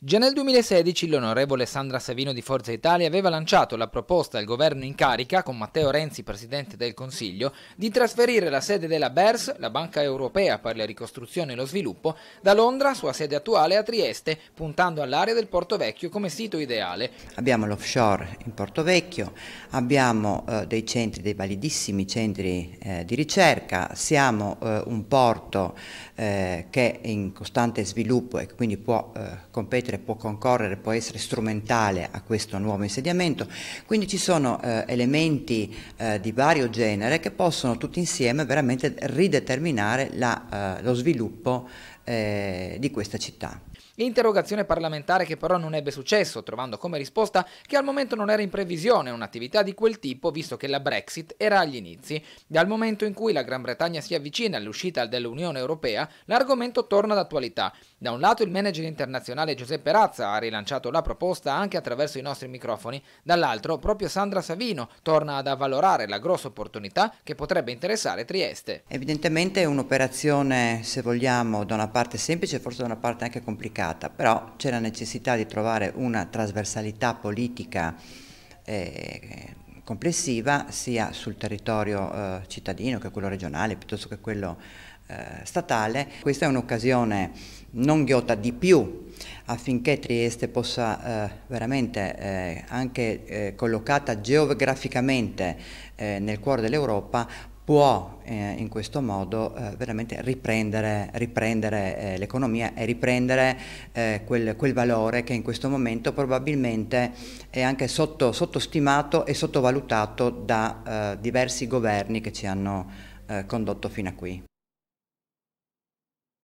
Già nel 2016 l'onorevole Sandra Savino di Forza Italia aveva lanciato la proposta al governo in carica, con Matteo Renzi presidente del Consiglio, di trasferire la sede della BERS, la Banca Europea per la ricostruzione e lo sviluppo, da Londra, sua sede attuale, a Trieste, puntando all'area del Porto Vecchio come sito ideale. Abbiamo l'offshore in Porto Vecchio, abbiamo eh, dei centri, dei validissimi centri eh, di ricerca, siamo eh, un porto eh, che è in costante sviluppo e quindi può eh, competere discutere, può concorrere, può essere strumentale a questo nuovo insediamento, quindi ci sono eh, elementi eh, di vario genere che possono tutti insieme veramente rideterminare la, eh, lo sviluppo eh, di questa città. Interrogazione parlamentare che però non ebbe successo, trovando come risposta che al momento non era in previsione un'attività di quel tipo, visto che la Brexit era agli inizi. Dal momento in cui la Gran Bretagna si avvicina all'uscita dell'Unione Europea, l'argomento torna d'attualità. Da un lato il manager internazionale Giuseppe Razza ha rilanciato la proposta anche attraverso i nostri microfoni, dall'altro proprio Sandra Savino torna ad avvalorare la grossa opportunità che potrebbe interessare Trieste. Evidentemente è un'operazione, se vogliamo, da una parte semplice e forse da una parte anche complicata complicata, però c'era necessità di trovare una trasversalità politica eh, complessiva sia sul territorio eh, cittadino che quello regionale piuttosto che quello eh, statale. Questa è un'occasione non ghiotta di più affinché Trieste possa eh, veramente eh, anche eh, collocata geograficamente nel cuore dell'Europa può eh, in questo modo eh, veramente riprendere, riprendere eh, l'economia e riprendere eh, quel, quel, valore che in questo momento probabilmente è anche sotto, sottostimato e sottovalutato da eh, diversi governi che ci hanno eh, condotto fino a qui.